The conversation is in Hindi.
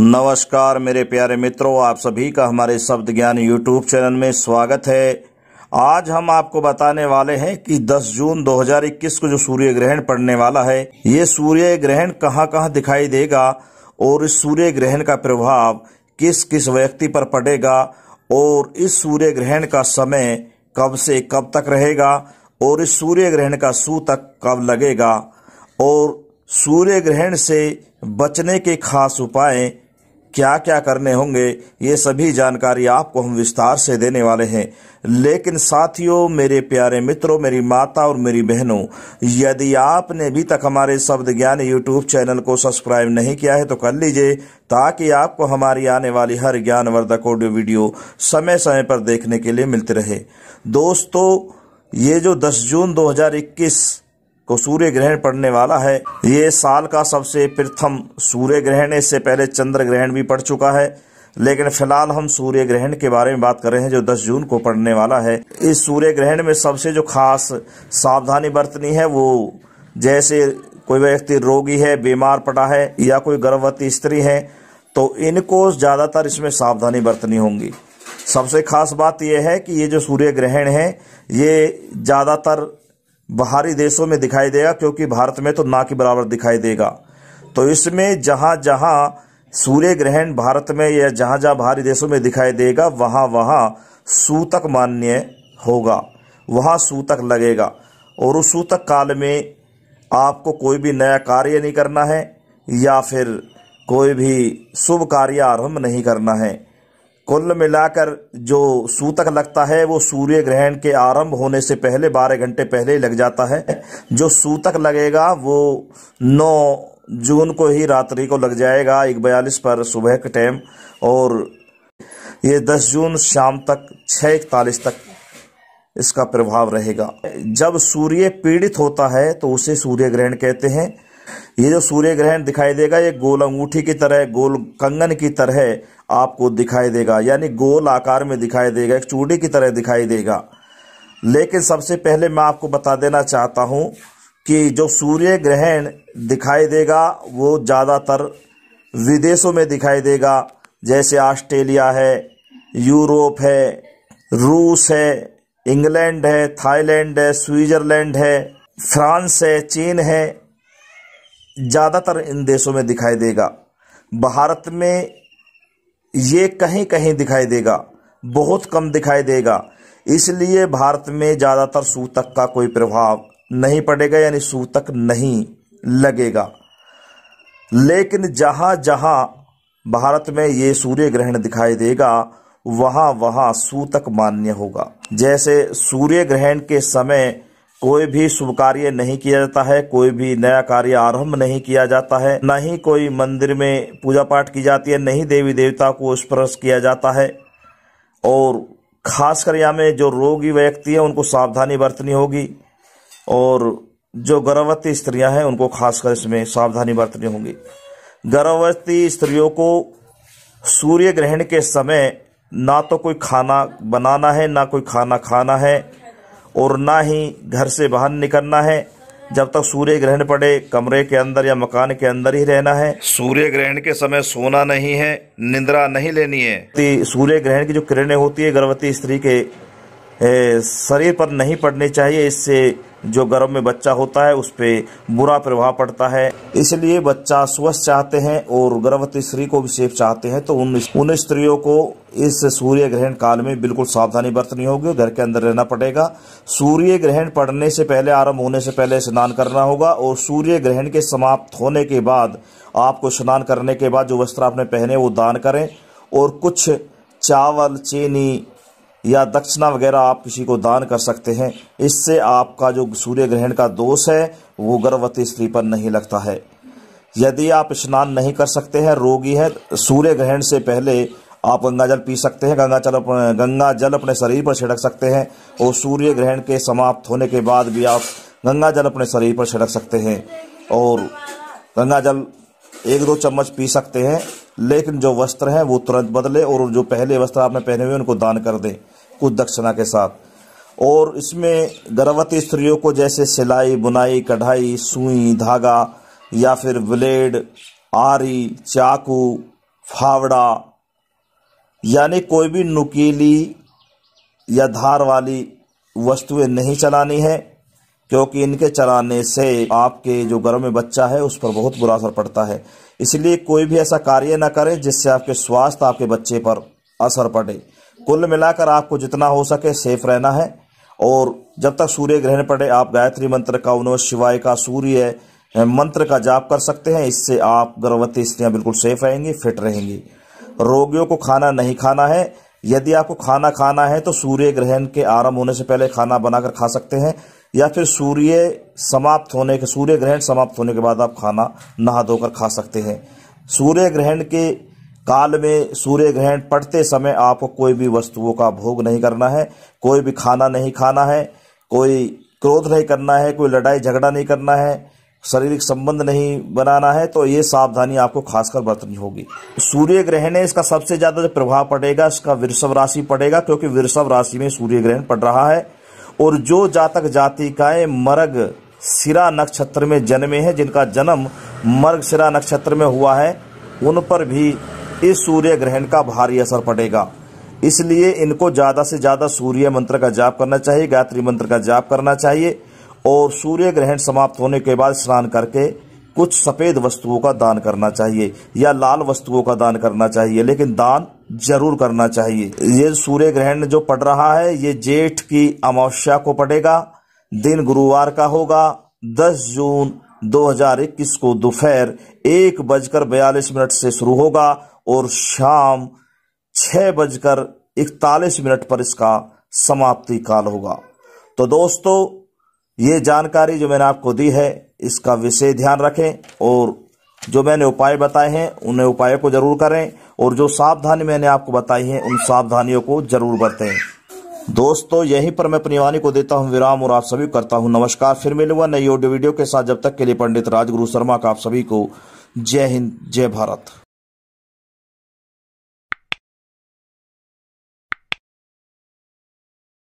नमस्कार मेरे प्यारे मित्रों आप सभी का हमारे शब्द ज्ञान यूट्यूब चैनल में स्वागत है आज हम आपको बताने वाले हैं कि 10 जून 2021 को जो सूर्य ग्रहण पड़ने वाला है ये सूर्य ग्रहण कहाँ कहाँ दिखाई देगा और इस सूर्य ग्रहण का प्रभाव किस किस व्यक्ति पर पड़ेगा और इस सूर्य ग्रहण का समय कब से कब तक रहेगा और इस सूर्य ग्रहण का सूतक कब लगेगा और सूर्य ग्रहण से बचने के खास उपाय क्या क्या करने होंगे ये सभी जानकारी आपको हम विस्तार से देने वाले हैं लेकिन साथियों मेरे प्यारे मित्रों मेरी माता और मेरी बहनों यदि आपने अभी तक हमारे शब्द ज्ञान यूट्यूब चैनल को सब्सक्राइब नहीं किया है तो कर लीजिए ताकि आपको हमारी आने वाली हर ज्ञानवर्धक ऑडियो वीडियो समय समय पर देखने के लिए मिलती रहे दोस्तों ये जो दस जून दो को सूर्य ग्रहण पड़ने वाला है ये साल का सबसे प्रथम सूर्य ग्रहण इससे पहले चंद्र ग्रहण भी पड़ चुका है लेकिन फिलहाल हम सूर्य ग्रहण के बारे में बात कर रहे हैं जो 10 जून को पड़ने वाला है इस सूर्य ग्रहण में सबसे जो खास सावधानी बरतनी है वो जैसे कोई व्यक्ति रोगी है बीमार पड़ा है या कोई गर्भवती स्त्री है तो इनको ज़्यादातर इसमें सावधानी बरतनी होंगी सबसे खास बात यह है कि ये जो सूर्य ग्रहण है ये ज़्यादातर बाहरी देशों में दिखाई देगा क्योंकि भारत में तो ना के बराबर दिखाई देगा तो इसमें जहाँ जहाँ सूर्य ग्रहण भारत में या जहाँ जहाँ बाहरी देशों में दिखाई देगा वहाँ वहाँ सूतक मान्य होगा वहाँ सूतक लगेगा और उस सूतक काल में आपको कोई भी नया कार्य नहीं करना है या फिर कोई भी शुभ कार्य आरंभ नहीं करना है कुल मिलाकर जो सूतक लगता है वो सूर्य ग्रहण के आरंभ होने से पहले बारह घंटे पहले ही लग जाता है जो सूतक लगेगा वो नौ जून को ही रात्रि को लग जाएगा एक बयालीस पर सुबह के टाइम और ये दस जून शाम तक छः इकतालीस तक इसका प्रभाव रहेगा जब सूर्य पीड़ित होता है तो उसे सूर्य ग्रहण कहते हैं ये जो सूर्य ग्रहण दिखाई देगा ये गोल अंगूठी की तरह गोल कंगन की तरह आपको दिखाई देगा यानी गोल आकार में दिखाई देगा एक चूड़ी की तरह दिखाई देगा लेकिन सबसे पहले मैं आपको बता देना चाहता हूँ कि जो सूर्य ग्रहण दिखाई देगा वो ज़्यादातर विदेशों में दिखाई देगा जैसे ऑस्ट्रेलिया है यूरोप है रूस है इंग्लैंड है थाईलैंड है स्विट्ज़रलैंड है फ्रांस है चीन है ज़्यादातर इन देशों में दिखाई देगा भारत में ये कहीं कहीं दिखाई देगा बहुत कम दिखाई देगा इसलिए भारत में ज़्यादातर सूतक का कोई प्रभाव नहीं पड़ेगा यानी सूतक नहीं लगेगा लेकिन जहाँ जहाँ भारत में ये सूर्य ग्रहण दिखाई देगा वहाँ वहाँ सूतक मान्य होगा जैसे सूर्य ग्रहण के समय कोई भी शुभ कार्य नहीं किया जाता है कोई भी नया कार्य आरंभ नहीं किया जाता है न ही कोई मंदिर में पूजा पाठ की जाती है न ही देवी देवता को स्पर्श किया जाता है और खासकर यहाँ में जो रोगी व्यक्ति है उनको सावधानी बरतनी होगी और जो गर्भवती स्त्रियां हैं उनको खासकर इसमें सावधानी बरतनी होगी गर्भवती स्त्रियों को सूर्य ग्रहण के समय ना तो कोई खाना बनाना है ना कोई खाना खाना है और ना ही घर से बाहर निकलना है जब तक सूर्य ग्रहण पड़े कमरे के अंदर या मकान के अंदर ही रहना है सूर्य ग्रहण के समय सोना नहीं है निंद्रा नहीं लेनी है सूर्य ग्रहण की जो किरणें होती है गर्भवती स्त्री के शरीर पर नहीं पड़ने चाहिए इससे जो गर्भ में बच्चा होता है उस पर बुरा प्रभाव पड़ता है इसलिए बच्चा स्वस्थ चाहते हैं और गर्भवती स्त्री को भी सेफ चाहते हैं तो उन स्त्रियों को इस सूर्य ग्रहण काल में बिल्कुल सावधानी बरतनी होगी घर के अंदर रहना पड़ेगा सूर्य ग्रहण पड़ने से पहले आरंभ होने से पहले स्नान करना होगा और सूर्य ग्रहण के समाप्त होने के बाद आपको स्नान करने के बाद जो वस्त्र आपने पहने वो दान करें और कुछ चावल चीनी या दक्षिणा वगैरह आप किसी को दान कर सकते हैं इससे आपका जो सूर्य ग्रहण का दोष है वो गर्भवती स्त्री पर नहीं लगता है यदि आप स्नान नहीं कर सकते हैं रोगी है सूर्य ग्रहण से पहले आप गंगा जल पी सकते हैं गंगा जल गंगा जल अपने शरीर पर छिड़क सकते हैं और सूर्य ग्रहण के समाप्त होने के बाद भी आप गंगा जल अपने शरीर पर छिड़क सकते हैं और गंगा जल एक दो चम्मच पी सकते हैं लेकिन जो वस्त्र हैं वो तुरंत बदले और जो पहले वस्त्र आपने पहने हुए उनको दान कर दें कुछ दक्षिणा के साथ और इसमें गर्भवती स्त्रियों को जैसे सिलाई बुनाई कढ़ाई सुई धागा या फिर ब्लेड आरी चाकू फावड़ा यानी कोई भी नुकीली या धार वाली वस्तुएं नहीं चलानी है क्योंकि इनके चलाने से आपके जो घर में बच्चा है उस पर बहुत बुरा असर पड़ता है इसलिए कोई भी ऐसा कार्य ना करें जिससे आपके स्वास्थ्य आपके बच्चे पर असर पड़े कुल मिलाकर आपको जितना हो सके सेफ रहना है और जब तक सूर्य ग्रहण पड़े आप गायत्री मंत्र का उन शिवाय का सूर्य मंत्र का जाप कर सकते हैं इससे आप गर्भवती स्त्रियां बिल्कुल सेफ रहेंगी फिट रहेंगी रोगियों को खाना नहीं खाना है यदि आपको खाना खाना है तो सूर्य ग्रहण के आरंभ होने से पहले खाना बनाकर खा सकते हैं या फिर सूर्य समाप्त होने के सूर्य ग्रहण समाप्त होने के बाद आप खाना नहा धोकर खा सकते हैं सूर्य ग्रहण के काल में सूर्य ग्रहण पड़ते समय आपको कोई भी वस्तुओं का भोग नहीं करना है कोई भी खाना नहीं खाना है कोई क्रोध नहीं करना है कोई लड़ाई झगड़ा नहीं करना है शारीरिक संबंध नहीं बनाना है तो ये सावधानी आपको खासकर बरतनी होगी सूर्य ग्रहण है इसका सबसे ज्यादा जो प्रभाव पड़ेगा इसका वृषभ राशि पड़ेगा क्योंकि वृषभ राशि में सूर्य ग्रहण पड़ रहा है और जो जातक जातिकाएँ मरग सिरा नक्षत्र में जन्मे हैं जिनका जन्म मर्ग सिरा नक्षत्र में हुआ है उन पर भी इस सूर्य ग्रहण का भारी असर पड़ेगा इसलिए इनको ज़्यादा से ज़्यादा सूर्य मंत्र का जाप करना चाहिए गायत्री मंत्र का जाप करना चाहिए और सूर्य ग्रहण समाप्त होने के बाद स्नान करके कुछ सफ़ेद वस्तुओं का दान करना चाहिए या लाल वस्तुओं का दान करना चाहिए लेकिन दान जरूर करना चाहिए ये सूर्य ग्रहण जो पड़ रहा है ये जेठ की अमावस्या को पड़ेगा दिन गुरुवार का होगा 10 जून 2021 को दोपहर एक बजकर बयालीस मिनट से शुरू होगा और शाम छह बजकर इकतालीस मिनट पर इसका समाप्ति काल होगा तो दोस्तों ये जानकारी जो मैंने आपको दी है इसका विषय ध्यान रखें और जो मैंने उपाय बताए हैं उन्हें उपायों को जरूर करें और जो सावधानी मैंने आपको बताई है उन सावधानियों को जरूर बरतें दोस्तों यहीं पर मैं अपनी वाणी को देता हूं विराम और आप सभी करता हूं नमस्कार फिर मिलूंगा नई ऑडियो वीडियो के साथ जब तक के लिए पंडित राजगुरु शर्मा का आप सभी को जय हिंद जय भारत